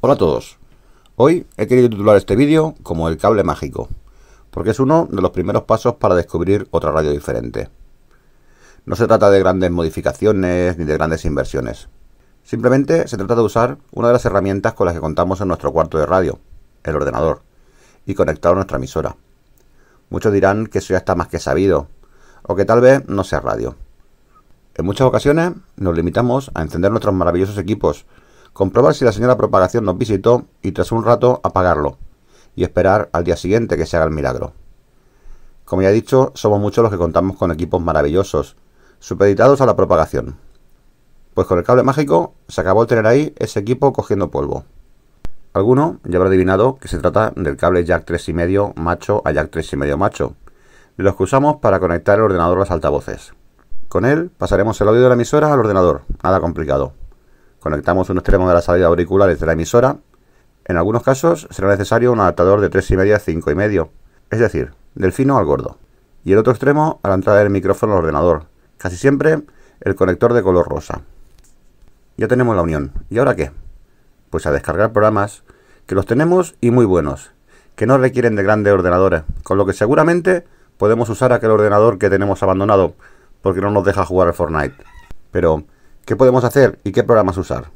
Hola a todos, hoy he querido titular este vídeo como el cable mágico, porque es uno de los primeros pasos para descubrir otra radio diferente. No se trata de grandes modificaciones ni de grandes inversiones, simplemente se trata de usar una de las herramientas con las que contamos en nuestro cuarto de radio, el ordenador, y conectar a nuestra emisora. Muchos dirán que eso ya está más que sabido, o que tal vez no sea radio. En muchas ocasiones nos limitamos a encender nuestros maravillosos equipos comprobar si la señora propagación nos visitó y tras un rato apagarlo y esperar al día siguiente que se haga el milagro. Como ya he dicho, somos muchos los que contamos con equipos maravillosos, supeditados a la propagación. Pues con el cable mágico se acabó de tener ahí ese equipo cogiendo polvo. Alguno ya habrá adivinado que se trata del cable jack 3,5 macho a jack 3,5 macho, de los que usamos para conectar el ordenador a las altavoces. Con él pasaremos el audio de la emisora al ordenador, nada complicado. Conectamos un extremo de la salida auriculares de la emisora. En algunos casos será necesario un adaptador de 3,5 a 5,5, es decir, del fino al gordo. Y el otro extremo a la entrada del micrófono al ordenador. Casi siempre el conector de color rosa. Ya tenemos la unión. ¿Y ahora qué? Pues a descargar programas que los tenemos y muy buenos, que no requieren de grandes ordenadores, con lo que seguramente podemos usar aquel ordenador que tenemos abandonado porque no nos deja jugar al Fortnite. Pero ¿Qué podemos hacer y qué programas usar?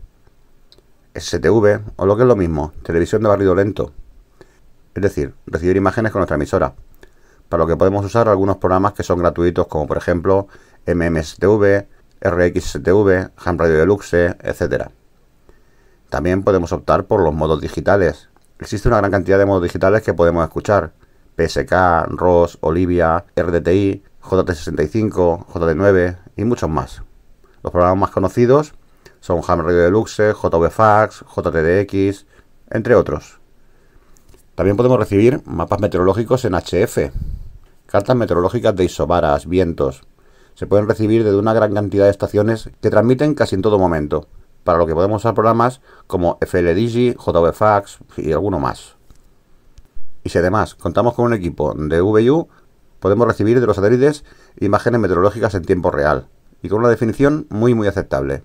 STV o lo que es lo mismo, televisión de barrido lento. Es decir, recibir imágenes con nuestra emisora. Para lo que podemos usar algunos programas que son gratuitos como por ejemplo MMSTV, RXSTV, Ham Radio Deluxe, etc. También podemos optar por los modos digitales. Existe una gran cantidad de modos digitales que podemos escuchar. PSK, ROS, Olivia, RDTI, JT65, JT9 y muchos más. Los programas más conocidos son Ham Radio Deluxe, JVFax, JTDX, entre otros. También podemos recibir mapas meteorológicos en HF, cartas meteorológicas de isobaras, vientos. Se pueden recibir desde una gran cantidad de estaciones que transmiten casi en todo momento, para lo que podemos usar programas como FLDigi, JVFax y alguno más. Y si además contamos con un equipo de VU, podemos recibir de los satélites imágenes meteorológicas en tiempo real, y con una definición muy muy aceptable.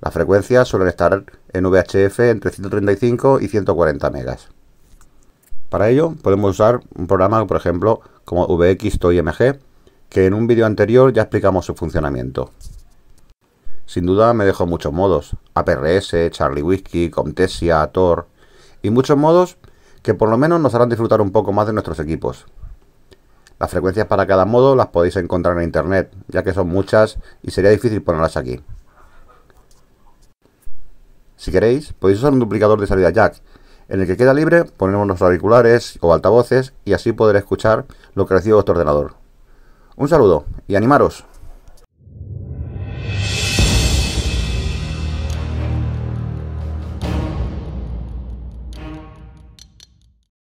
Las frecuencias suelen estar en VHF entre 135 y 140 megas. Para ello podemos usar un programa, por ejemplo, como mg que en un vídeo anterior ya explicamos su funcionamiento. Sin duda me dejo muchos modos, APRS, Charlie Whiskey, Comtesia, Tor, y muchos modos que por lo menos nos harán disfrutar un poco más de nuestros equipos, las frecuencias para cada modo las podéis encontrar en internet, ya que son muchas y sería difícil ponerlas aquí. Si queréis, podéis usar un duplicador de salida jack, en el que queda libre ponemos los auriculares o altavoces y así poder escuchar lo que recibe vuestro ordenador. Un saludo y animaros.